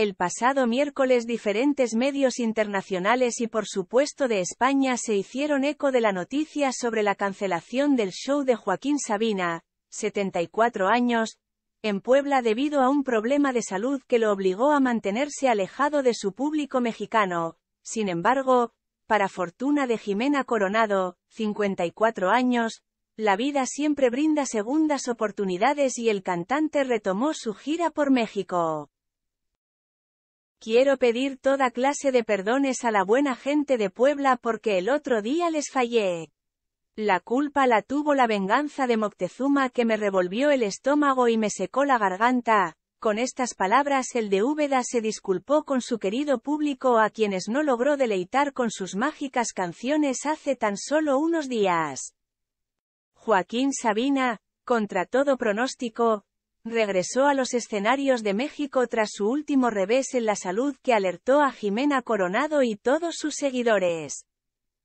El pasado miércoles diferentes medios internacionales y por supuesto de España se hicieron eco de la noticia sobre la cancelación del show de Joaquín Sabina, 74 años, en Puebla debido a un problema de salud que lo obligó a mantenerse alejado de su público mexicano. Sin embargo, para fortuna de Jimena Coronado, 54 años, la vida siempre brinda segundas oportunidades y el cantante retomó su gira por México. Quiero pedir toda clase de perdones a la buena gente de Puebla porque el otro día les fallé. La culpa la tuvo la venganza de Moctezuma que me revolvió el estómago y me secó la garganta. Con estas palabras el de Úbeda se disculpó con su querido público a quienes no logró deleitar con sus mágicas canciones hace tan solo unos días. Joaquín Sabina, contra todo pronóstico, regresó a los escenarios de México tras su último revés en la salud que alertó a Jimena Coronado y todos sus seguidores.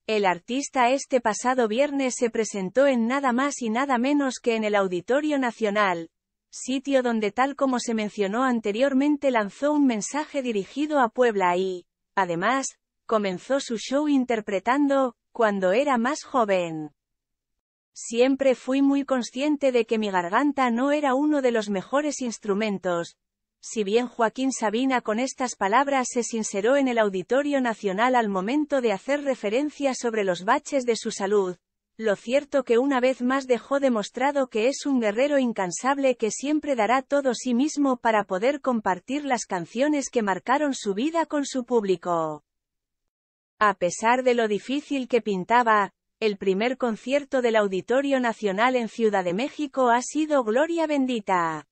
El artista este pasado viernes se presentó en nada más y nada menos que en el Auditorio Nacional, sitio donde tal como se mencionó anteriormente lanzó un mensaje dirigido a Puebla y, además, comenzó su show interpretando, cuando era más joven. Siempre fui muy consciente de que mi garganta no era uno de los mejores instrumentos. Si bien Joaquín Sabina con estas palabras se sinceró en el Auditorio Nacional al momento de hacer referencia sobre los baches de su salud, lo cierto que una vez más dejó demostrado que es un guerrero incansable que siempre dará todo sí mismo para poder compartir las canciones que marcaron su vida con su público. A pesar de lo difícil que pintaba, el primer concierto del Auditorio Nacional en Ciudad de México ha sido Gloria Bendita.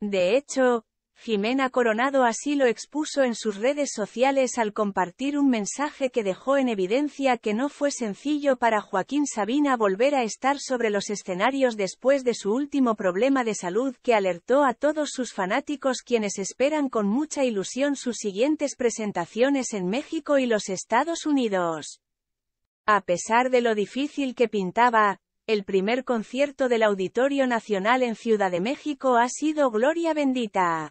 De hecho, Jimena Coronado así lo expuso en sus redes sociales al compartir un mensaje que dejó en evidencia que no fue sencillo para Joaquín Sabina volver a estar sobre los escenarios después de su último problema de salud que alertó a todos sus fanáticos quienes esperan con mucha ilusión sus siguientes presentaciones en México y los Estados Unidos. A pesar de lo difícil que pintaba, el primer concierto del Auditorio Nacional en Ciudad de México ha sido Gloria Bendita.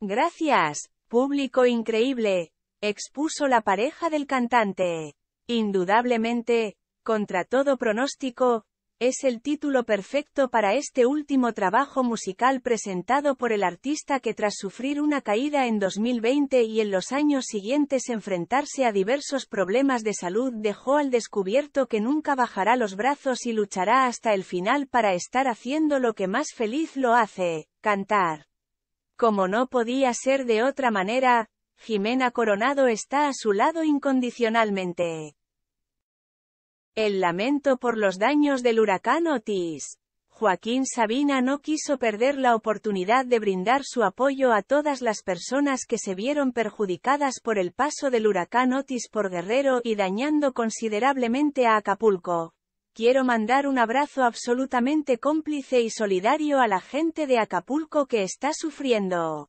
Gracias, público increíble, expuso la pareja del cantante. Indudablemente, contra todo pronóstico, es el título perfecto para este último trabajo musical presentado por el artista que tras sufrir una caída en 2020 y en los años siguientes enfrentarse a diversos problemas de salud dejó al descubierto que nunca bajará los brazos y luchará hasta el final para estar haciendo lo que más feliz lo hace, cantar. Como no podía ser de otra manera, Jimena Coronado está a su lado incondicionalmente. El lamento por los daños del huracán Otis. Joaquín Sabina no quiso perder la oportunidad de brindar su apoyo a todas las personas que se vieron perjudicadas por el paso del huracán Otis por Guerrero y dañando considerablemente a Acapulco. Quiero mandar un abrazo absolutamente cómplice y solidario a la gente de Acapulco que está sufriendo.